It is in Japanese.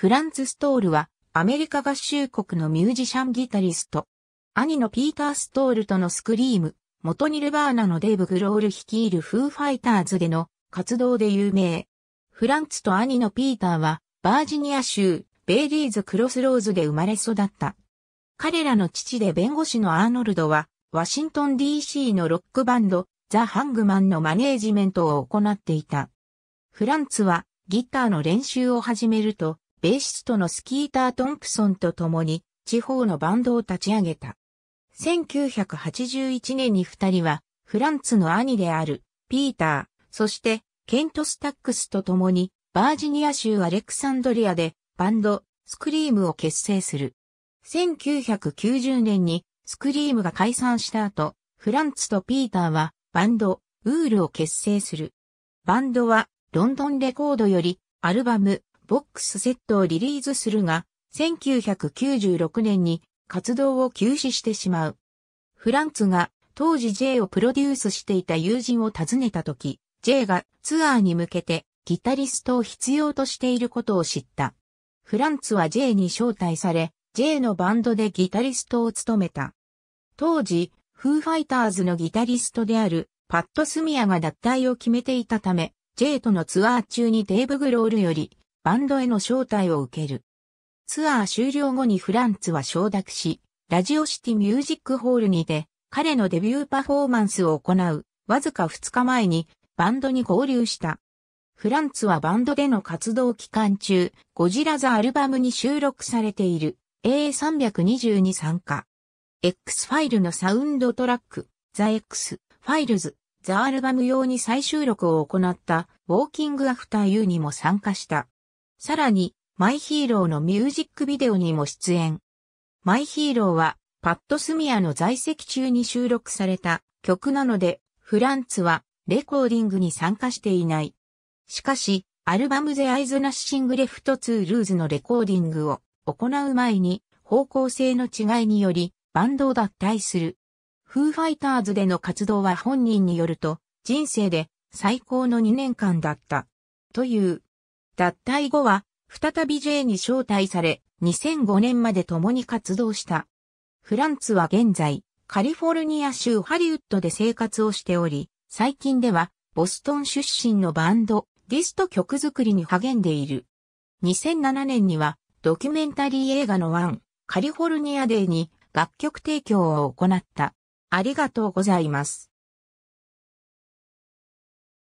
フランツ・ストールはアメリカ合衆国のミュージシャンギタリスト。兄のピーター・ストールとのスクリーム、元ニルバーナのデーブ・グロール率いるフーファイターズでの活動で有名。フランツと兄のピーターはバージニア州ベイリーズ・クロスローズで生まれ育った。彼らの父で弁護士のアーノルドはワシントン DC のロックバンドザ・ハングマンのマネージメントを行っていた。フランツはギターの練習を始めるとベーシストのスキーター・トンプソンと共に地方のバンドを立ち上げた。1981年に二人はフランツの兄であるピーター、そしてケント・スタックスと共にバージニア州アレクサンドリアでバンドスクリームを結成する。1990年にスクリームが解散した後、フランツとピーターはバンドウールを結成する。バンドはロンドンレコードよりアルバムボックスセットをリリースするが、1996年に活動を休止してしまう。フランツが当時 J をプロデュースしていた友人を訪ねた時、J がツアーに向けてギタリストを必要としていることを知った。フランツは J に招待され、J のバンドでギタリストを務めた。当時、フーファイターズのギタリストであるパッド・スミアが脱退を決めていたため、J とのツアー中にデーブ・グロールよりバンドへの招待を受ける。ツアー終了後にフランツは承諾し、ラジオシティミュージックホールにて、彼のデビューパフォーマンスを行う、わずか2日前に、バンドに合流した。フランツはバンドでの活動期間中、ゴジラザアルバムに収録されている A320 に参加。X ファイルのサウンドトラック、ザ X ファイルズ、ザアルバム用に再収録を行ったウォーキングアフター U にも参加した。さらに、マイヒーローのミュージックビデオにも出演。マイヒーローは、パッド・スミアの在籍中に収録された曲なので、フランツはレコーディングに参加していない。しかし、アルバムゼアイズナッシング・レフト・ツー・ルーズのレコーディングを行う前に、方向性の違いにより、バンドを脱退する。フーファイターズでの活動は本人によると、人生で最高の2年間だった。という。脱退後は、再び J に招待され、2005年まで共に活動した。フランツは現在、カリフォルニア州ハリウッドで生活をしており、最近では、ボストン出身のバンド、ディスト曲作りに励んでいる。2007年には、ドキュメンタリー映画のワン、カリフォルニアデーに楽曲提供を行った。ありがとうございます。